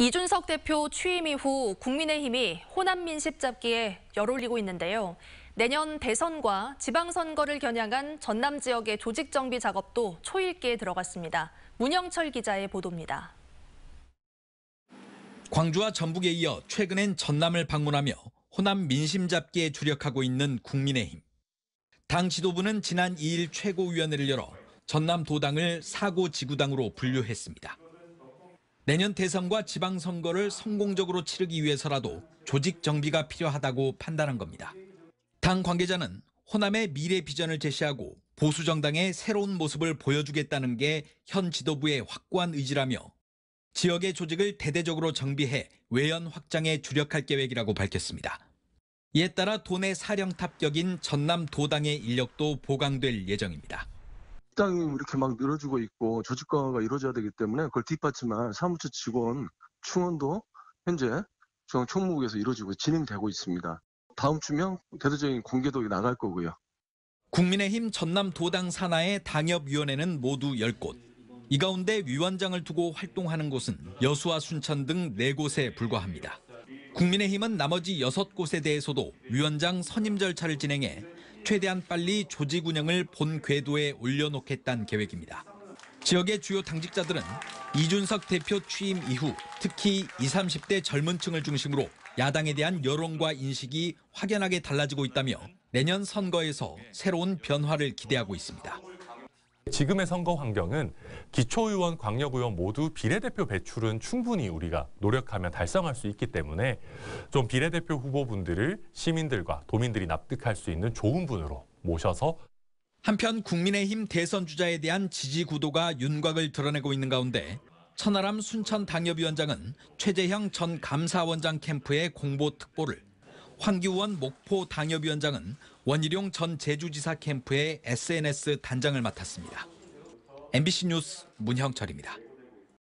이준석 대표 취임 이후 국민의힘이 호남 민심 잡기에 열올리고 있는데요. 내년 대선과 지방선거를 겨냥한 전남 지역의 조직 정비 작업도 초읽기에 들어갔습니다. 문영철 기자의 보도입니다. 광주와 전북에 이어 최근엔 전남을 방문하며 호남 민심 잡기에 주력하고 있는 국민의힘. 당 지도부는 지난 2일 최고위원회를 열어 전남 도당을 사고 지구당으로 분류했습니다. 내년 대선과 지방선거를 성공적으로 치르기 위해서라도 조직 정비가 필요하다고 판단한 겁니다. 당 관계자는 호남의 미래 비전을 제시하고 보수 정당의 새로운 모습을 보여주겠다는 게 현 지도부의 확고한 의지라며 지역의 조직을 대대적으로 정비해 외연 확장에 주력할 계획이라고 밝혔습니다. 이에 따라 도내 사령 탑격인 전남 도당의 인력도 보강될 예정입니다. 식당이 뭐 이렇게 막 늘어지고 있고 조직 강가 이루어져야 되기 때문에 그걸 뒷받침한 사무처 직원 충원도 현재 중앙 총무국에서 이루어지고 진행되고 있습니다. 다음 주면 대대적인 공개도 나갈 거고요. 국민의힘 전남 도당 산하의 당협위원회는 모두 10곳. 이 가운데 위원장을 두고 활동하는 곳은 여수와 순천 등 4곳에 불과합니다. 국민의힘은 나머지 6곳에 대해서도 위원장 선임 절차를 진행해 최대한 빨리 조직 운영을 본 궤도에 올려놓겠다는 계획입니다. 지역의 주요 당직자들은 이준석 대표 취임 이후 특히 20, 30대 젊은 층을 중심으로 야당에 대한 여론과 인식이 확연하게 달라지고 있다며 내년 선거에서 새로운 변화를 기대하고 있습니다. 지금의 선거 환경은 기초의원, 광역의원 모두 비례대표 배출은 충분히 우리가 노력하면 달성할 수 있기 때문에 좀 비례대표 후보분들을 시민들과 도민들이 납득할 수 있는 좋은 분으로 모셔서 한편 국민의힘 대선 주자에 대한 지지 구도가 윤곽을 드러내고 있는 가운데 천하람 순천 당협위원장은 최재형 전 감사원장 캠프의 공보 특보를 황기원 목포 당협위원장은 원희룡 전 제주지사 캠프의 SNS 단장을 맡았습니다. MBC 뉴스 문형철입니다.